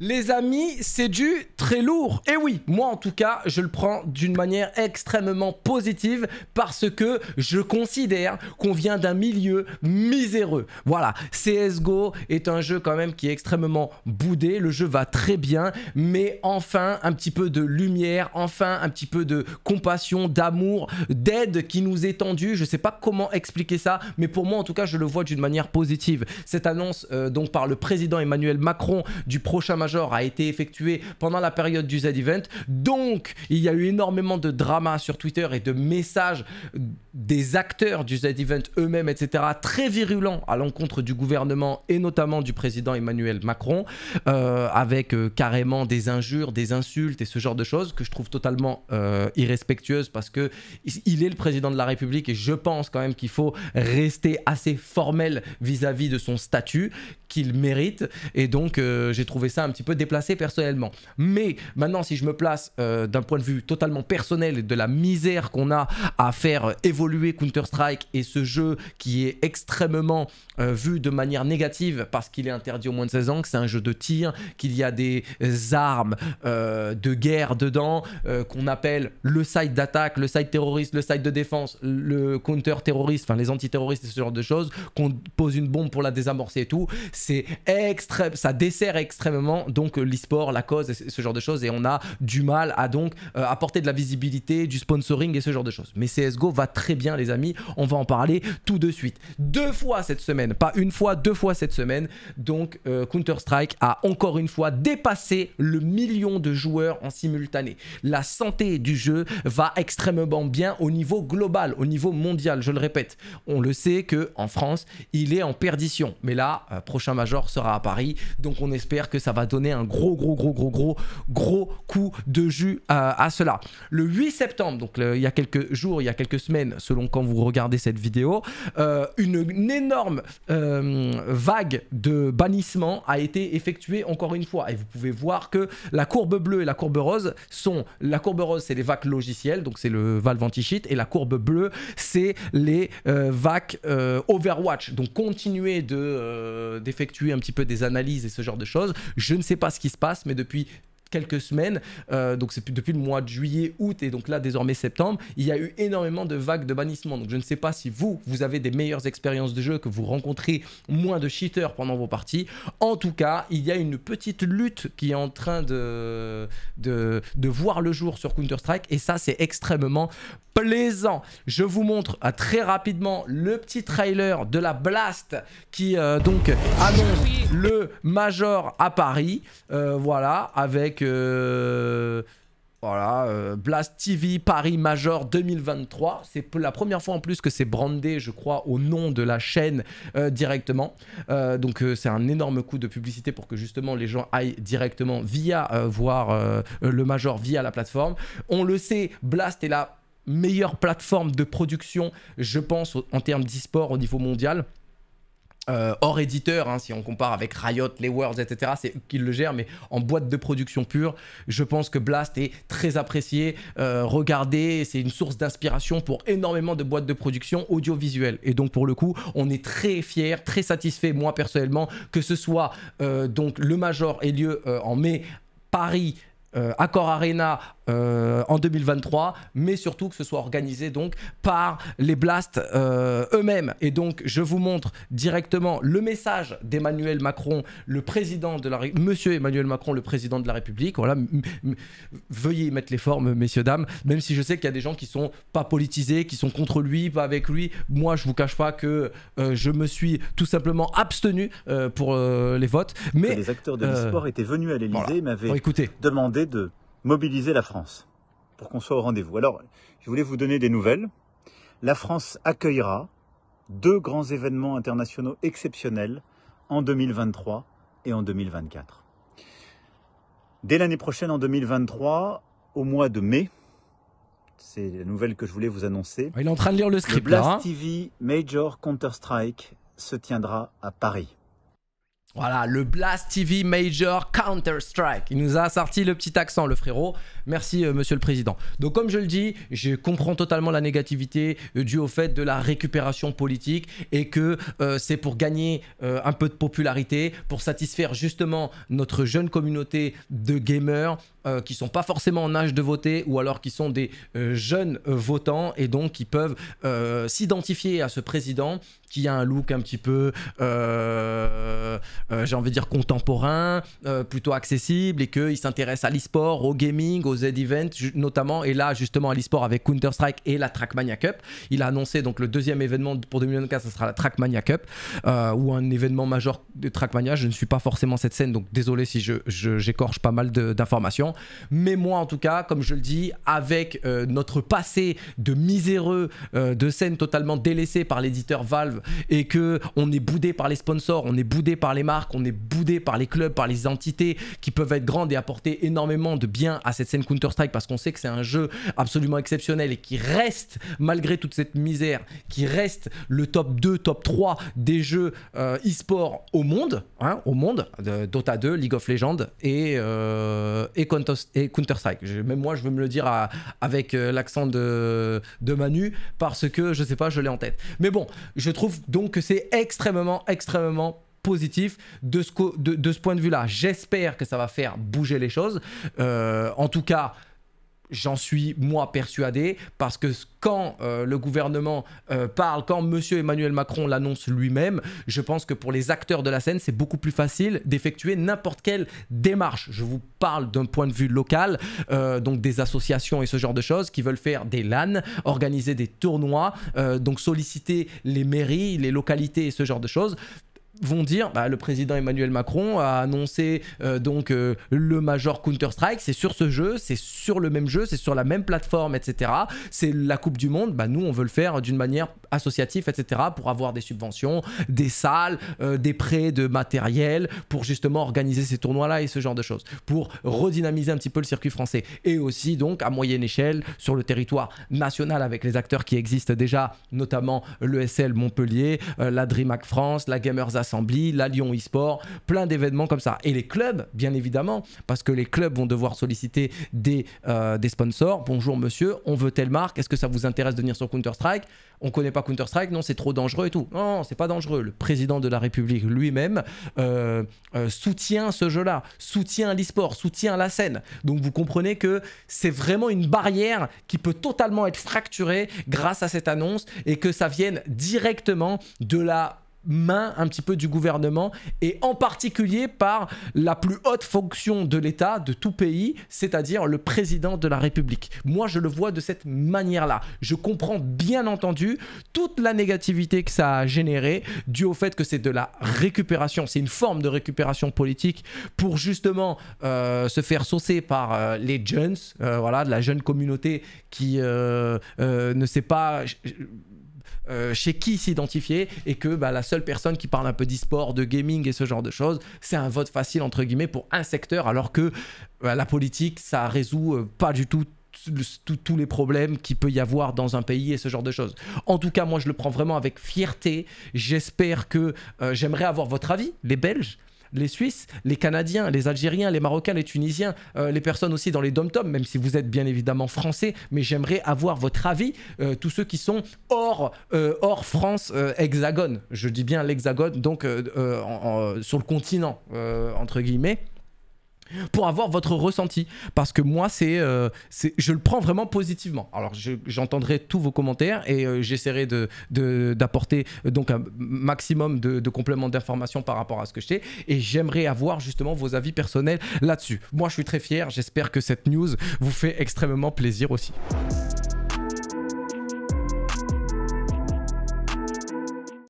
Les amis, c'est du très lourd. Et oui, moi en tout cas, je le prends d'une manière extrêmement positive parce que je considère qu'on vient d'un milieu miséreux. Voilà, CSGO est un jeu quand même qui est extrêmement boudé. Le jeu va très bien, mais enfin un petit peu de lumière, enfin un petit peu de compassion, d'amour, d'aide qui nous est tendue. Je sais pas comment expliquer ça, mais pour moi en tout cas, je le vois d'une manière positive. Cette annonce euh, donc par le président Emmanuel Macron du prochain genre a été effectué pendant la période du Z-Event. Donc, il y a eu énormément de drama sur Twitter et de messages des acteurs du Z-Event eux-mêmes, etc., très virulents à l'encontre du gouvernement et notamment du président Emmanuel Macron, euh, avec euh, carrément des injures, des insultes et ce genre de choses que je trouve totalement euh, irrespectueuse parce que il est le président de la République et je pense quand même qu'il faut rester assez formel vis-à-vis de son statut qu'il mérite. Et donc, euh, j'ai trouvé ça un petit peut peu déplacé personnellement. Mais maintenant, si je me place euh, d'un point de vue totalement personnel et de la misère qu'on a à faire euh, évoluer Counter-Strike et ce jeu qui est extrêmement euh, vu de manière négative parce qu'il est interdit au moins de 16 ans, que c'est un jeu de tir, qu'il y a des armes de guerre dedans, qu'on appelle le site d'attaque, le site terroriste, le site de défense, le counter-terroriste, enfin les antiterroristes et ce genre de choses, qu'on pose une bombe pour la désamorcer et tout. C'est extrême, ça dessert extrêmement donc euh, l'esport, la cause, ce genre de choses, et on a du mal à donc euh, apporter de la visibilité, du sponsoring et ce genre de choses. Mais CSGO va très bien les amis, on va en parler tout de suite. Deux fois cette semaine, pas une fois, deux fois cette semaine, donc euh, Counter-Strike a encore une fois dépassé le million de joueurs en simultané. La santé du jeu va extrêmement bien au niveau global, au niveau mondial, je le répète. On le sait que en France, il est en perdition. Mais là, prochain Major sera à Paris, donc on espère que ça va donner un gros, gros, gros, gros, gros, gros coup de jus à, cela. Le 8 septembre, donc il y a quelques jours, il y a quelques semaines, selon quand vous regardez cette vidéo, euh, une, énorme euh, vague de bannissement a été effectuée encore une fois. Et vous pouvez voir que la courbe bleue et la courbe rose sont... La courbe rose, c'est les vagues logicielles, donc c'est le Valve Anti-Cheat, et la courbe bleue, c'est les euh, vagues Overwatch. Donc continuez de, d'effectuer un petit peu des analyses et ce genre de choses. Je ne c'est pas ce qui se passe, mais depuis quelques semaines, euh, donc c'est depuis le mois de juillet, août et donc là désormais septembre, il y a eu énormément de vagues de bannissement Donc je ne sais pas si vous, vous avez des meilleures expériences de jeu, que vous rencontrez moins de cheaters pendant vos parties. En tout cas, il y a une petite lutte qui est en train de, de, voir le jour sur Counter-Strike et ça c'est extrêmement plaisant. Je vous montre euh, très rapidement le petit trailer de la Blast qui euh, donc annonce le Major à Paris, voilà, avec voilà, euh, Blast TV Paris Major 2023. C'est la première fois en plus que c'est brandé, je crois, au nom de la chaîne euh, directement. Euh, donc c'est un énorme coup de publicité pour que justement les gens aillent directement via voir le Major via la plateforme. On le sait, Blast est la meilleure plateforme de production, je pense, en termes d'e-sport au niveau mondial. Euh, hors éditeur, hein, si on compare avec Riot, les Worlds, etc., c'est qu'ils le gèrent, mais en boîte de production pure, je pense que Blast est très apprécié, euh, regardez c'est une source d'inspiration pour énormément de boîtes de production audiovisuelles Et donc pour le coup, on est très fiers, très satisfait moi personnellement, que ce soit euh, donc le Major ait lieu en mai, Paris, Accor Arena, euh, en 2023, mais surtout que ce soit organisé donc par les Blasts euh, eux-mêmes. Et donc, je vous montre directement le message d'Emmanuel Macron, le président de la Monsieur Emmanuel Macron, le président de la République. Voilà, veuillez y mettre les formes, messieurs dames. Même si je sais qu'il y a des gens qui sont pas politisés, qui sont contre lui, pas avec lui. Moi, je vous cache pas que euh, je me suis tout simplement abstenu pour les votes. Mais les acteurs de l'e-sport étaient venus à l'Élysée, et m'avaient demandé de mobiliser la France pour qu'on soit au rendez-vous. Alors, je voulais vous donner des nouvelles. La France accueillera deux grands événements internationaux exceptionnels en 2023 et en 2024. Dès l'année prochaine, en 2023, au mois de mai, c'est la nouvelle que je voulais vous annoncer. Il est en train de lire le script. Le Blast hein. TV Major Counter-Strike se tiendra à Paris. Voilà, le Blast TV Major Counter-Strike. Il nous a sorti le petit accent, le frérot. Merci, euh, monsieur le président. Donc, comme je le dis, je comprends totalement la négativité euh, due au fait de la récupération politique et que euh, c'est pour gagner un peu de popularité, pour satisfaire justement notre jeune communauté de gamers qui sont pas forcément en âge de voter ou alors qui sont des jeunes votants et donc qui peuvent s'identifier à ce président qui a un look un petit peu, euh, euh, j'ai envie de dire contemporain, euh, plutôt accessible, et qu'il s'intéresse à l'e-sport, au gaming, aux Z-Events notamment, et là justement à l'e-sport avec Counter-Strike et la Trackmania Cup. Il a annoncé donc le deuxième événement pour 2024, ça sera la Trackmania Cup, ou un événement majeur de Trackmania. Je ne suis pas forcément cette scène, donc désolé si j'écorche je, pas mal d'informations. Mais moi en tout cas, comme je le dis, avec notre passé de miséreux, de scène totalement délaissée par l'éditeur Valve, et que on est boudé par les sponsors, on est boudé par les marques, on est boudé par les clubs, par les entités qui peuvent être grandes et apporter énormément de bien à cette scène Counter-Strike parce qu'on sait que c'est un jeu absolument exceptionnel et qui reste, malgré toute cette misère, qui reste le top 2, top 3 des jeux euh, e-sport au monde, hein, au monde, Dota 2, League of Legends et, euh, Counter-Strike. même moi, je veux me le dire avec euh, l'accent de, de Manu parce que je sais pas, je l'ai en tête. Mais bon, je trouve donc que c'est extrêmement, extrêmement positif de ce, point de vue-là. J'espère que ça va faire bouger les choses. Euh, en tout cas, J'en suis moi persuadé parce que quand euh, le gouvernement euh, parle, quand M. Emmanuel Macron l'annonce lui-même, je pense que pour les acteurs de la scène, c'est beaucoup plus facile d'effectuer n'importe quelle démarche. Je vous parle d'un point de vue local, euh, donc des associations et ce genre de choses qui veulent faire des LAN, organiser des tournois, donc solliciter les mairies, les localités et ce genre de choses vont dire bah, le président Emmanuel Macron a annoncé euh, donc euh, le Major Counter Strike c'est sur ce jeu c'est sur le même jeu c'est sur la même plateforme etc c'est la Coupe du Monde bah nous on veut le faire d'une manière associative etc pour avoir des subventions des salles euh, des prêts de matériel pour justement organiser ces tournois là et ce genre de choses pour redynamiser un petit peu le circuit français et aussi donc à moyenne échelle sur le territoire national avec les acteurs qui existent déjà notamment l'ESL Montpellier la DreamHack France la Gamers Assembly, la Lyon e-sport, plein d'événements comme ça. Et les clubs, bien évidemment, parce que les clubs vont devoir solliciter des, euh, sponsors. Bonjour monsieur, on veut telle marque, est-ce que ça vous intéresse de venir sur Counter-Strike On connaît pas Counter-Strike, non, c'est trop dangereux et tout. Non, c'est pas dangereux. Le président de la République lui-même euh, euh, soutient ce jeu-là, soutient l'e-sport, soutient la scène. Donc vous comprenez que c'est vraiment une barrière qui peut totalement être fracturée grâce à cette annonce et que ça vienne directement de la main un petit peu du gouvernement et en particulier par la plus haute fonction de l'État de tout pays, c'est-à-dire le président de la République. Moi, je le vois de cette manière-là. Je comprends bien entendu toute la négativité que ça a généré dû au fait que c'est de la récupération, c'est une forme de récupération politique pour justement euh, se faire saucer par euh, les jeunes, euh, voilà, de la jeune communauté qui ne sait pas euh, chez qui s'identifier et que bah, la seule personne qui parle un peu d'e-sport, de gaming et ce genre de choses, c'est un vote facile entre guillemets pour un secteur alors que bah, la politique, ça résout euh, pas du tout tous les problèmes qu'il peut y avoir dans un pays et ce genre de choses. En tout cas, moi, je le prends vraiment avec fierté. J'espère que euh, j'aimerais avoir votre avis, les Belges les Suisses, les Canadiens, les Algériens, les Marocains, les Tunisiens, euh, les personnes aussi dans les dom tom même si vous êtes bien évidemment français, mais j'aimerais avoir votre avis, euh, tous ceux qui sont hors, euh, France hexagone, je dis bien l'hexagone, donc sur le continent, entre guillemets pour avoir votre ressenti. Parce que moi, euh, je le prends vraiment positivement. Alors, j'entendrai tous vos commentaires et euh, j'essaierai d'apporter euh, donc un maximum de, compléments d'informations par rapport à ce que je sais. Et j'aimerais avoir justement vos avis personnels là-dessus. Moi, je suis très fier. J'espère que cette news vous fait extrêmement plaisir aussi.